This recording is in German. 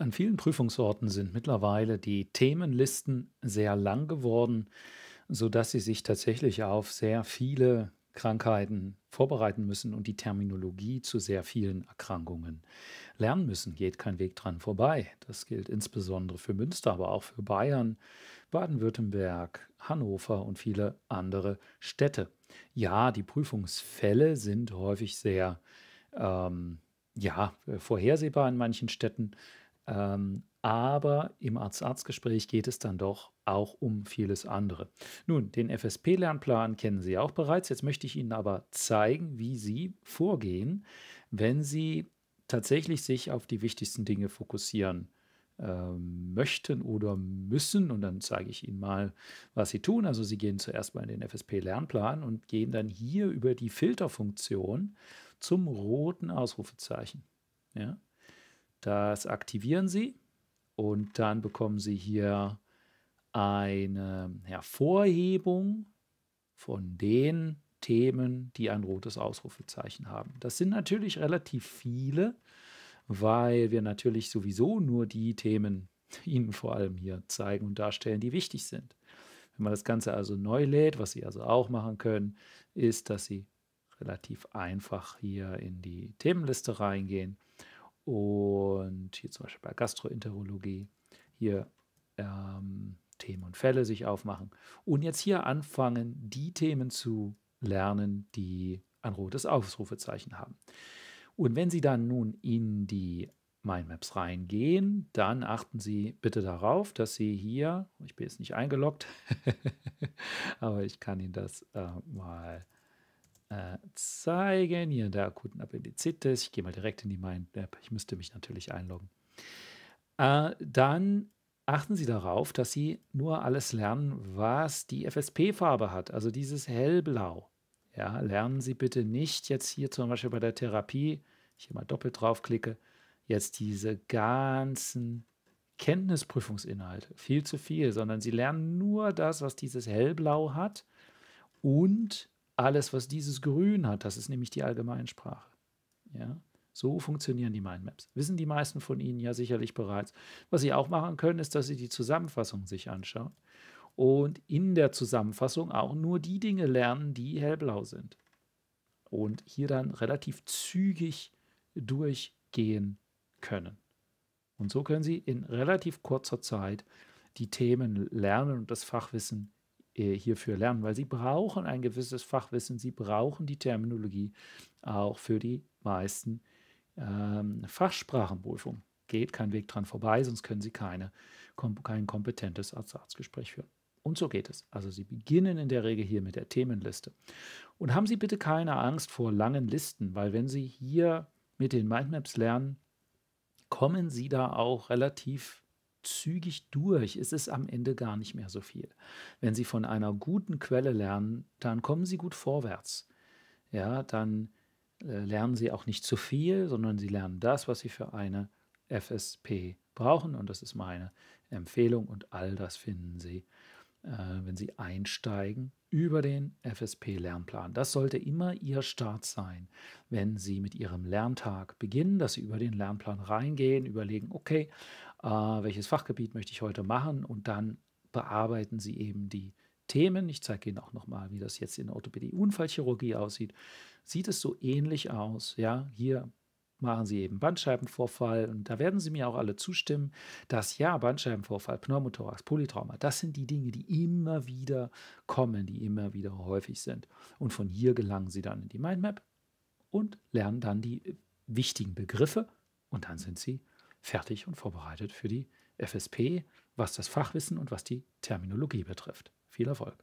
An vielen Prüfungsorten sind mittlerweile die Themenlisten sehr lang geworden, sodass sie sich tatsächlich auf sehr viele Krankheiten vorbereiten müssen und die Terminologie zu sehr vielen Erkrankungen lernen müssen. Geht kein Weg dran vorbei. Das gilt insbesondere für Münster, aber auch für Bayern, Baden-Württemberg, Hannover und viele andere Städte. Ja, die Prüfungsfälle sind häufig sehr ähm, ja, vorhersehbar in manchen Städten, ähm, aber im Arzt-Arzt-Gespräch geht es dann doch auch um vieles andere. Nun, den FSP-Lernplan kennen Sie auch bereits. Jetzt möchte ich Ihnen aber zeigen, wie Sie vorgehen, wenn Sie tatsächlich sich auf die wichtigsten Dinge fokussieren ähm, möchten oder müssen. Und dann zeige ich Ihnen mal, was Sie tun. Also Sie gehen zuerst mal in den FSP-Lernplan und gehen dann hier über die Filterfunktion zum roten Ausrufezeichen. Ja, das aktivieren Sie und dann bekommen Sie hier eine Hervorhebung von den Themen, die ein rotes Ausrufezeichen haben. Das sind natürlich relativ viele, weil wir natürlich sowieso nur die Themen Ihnen vor allem hier zeigen und darstellen, die wichtig sind. Wenn man das Ganze also neu lädt, was Sie also auch machen können, ist, dass Sie relativ einfach hier in die Themenliste reingehen und hier zum Beispiel bei Gastroenterologie hier ähm, Themen und Fälle sich aufmachen und jetzt hier anfangen, die Themen zu lernen, die ein rotes Ausrufezeichen haben. Und wenn Sie dann nun in die Mindmaps reingehen, dann achten Sie bitte darauf, dass Sie hier, ich bin jetzt nicht eingeloggt, aber ich kann Ihnen das äh, mal zeigen. Hier in der akuten Appendizitis. Ich gehe mal direkt in die MindLab. Ich müsste mich natürlich einloggen. Äh, dann achten Sie darauf, dass Sie nur alles lernen, was die FSP-Farbe hat, also dieses hellblau. Ja, lernen Sie bitte nicht jetzt hier zum Beispiel bei der Therapie, ich hier mal doppelt draufklicke, jetzt diese ganzen Kenntnisprüfungsinhalte, viel zu viel, sondern Sie lernen nur das, was dieses hellblau hat und alles, was dieses Grün hat, das ist nämlich die Allgemeinsprache. Ja? So funktionieren die Mindmaps. Wissen die meisten von Ihnen ja sicherlich bereits. Was Sie auch machen können, ist, dass Sie die Zusammenfassung sich anschauen und in der Zusammenfassung auch nur die Dinge lernen, die hellblau sind. Und hier dann relativ zügig durchgehen können. Und so können Sie in relativ kurzer Zeit die Themen lernen und das Fachwissen lernen. Äh, hierfür lernen, weil sie brauchen ein gewisses Fachwissen, sie brauchen die Terminologie auch für die meisten ähm, Fachsprachenprüfungen. Geht kein Weg dran vorbei, sonst können sie keine, kom kein kompetentes Arzt-Arzt-Gespräch führen. Und so geht es. Also Sie beginnen in der Regel hier mit der Themenliste. Und haben Sie bitte keine Angst vor langen Listen, weil wenn Sie hier mit den Mindmaps lernen, kommen Sie da auch relativ zügig durch. ist Es am Ende gar nicht mehr so viel. Wenn Sie von einer guten Quelle lernen, dann kommen Sie gut vorwärts. Ja, dann äh, lernen Sie auch nicht zu viel, sondern Sie lernen das, was Sie für eine FSP brauchen. Und das ist meine Empfehlung. Und all das finden Sie, äh, wenn Sie einsteigen über den FSP-Lernplan. Das sollte immer Ihr Start sein, wenn Sie mit Ihrem Lerntag beginnen, dass Sie über den Lernplan reingehen, überlegen, okay, äh, welches Fachgebiet möchte ich heute machen und dann bearbeiten sie eben die Themen. Ich zeige Ihnen auch nochmal, wie das jetzt in der Orthopädie-Unfallchirurgie aussieht. Sieht es so ähnlich aus? Ja, hier machen Sie eben Bandscheibenvorfall und da werden Sie mir auch alle zustimmen, dass ja, Bandscheibenvorfall, Pneumothorax, Polytrauma, das sind die Dinge, die immer wieder kommen, die immer wieder häufig sind. Und von hier gelangen Sie dann in die Mindmap und lernen dann die wichtigen Begriffe und dann sind Sie fertig und vorbereitet für die FSP, was das Fachwissen und was die Terminologie betrifft. Viel Erfolg!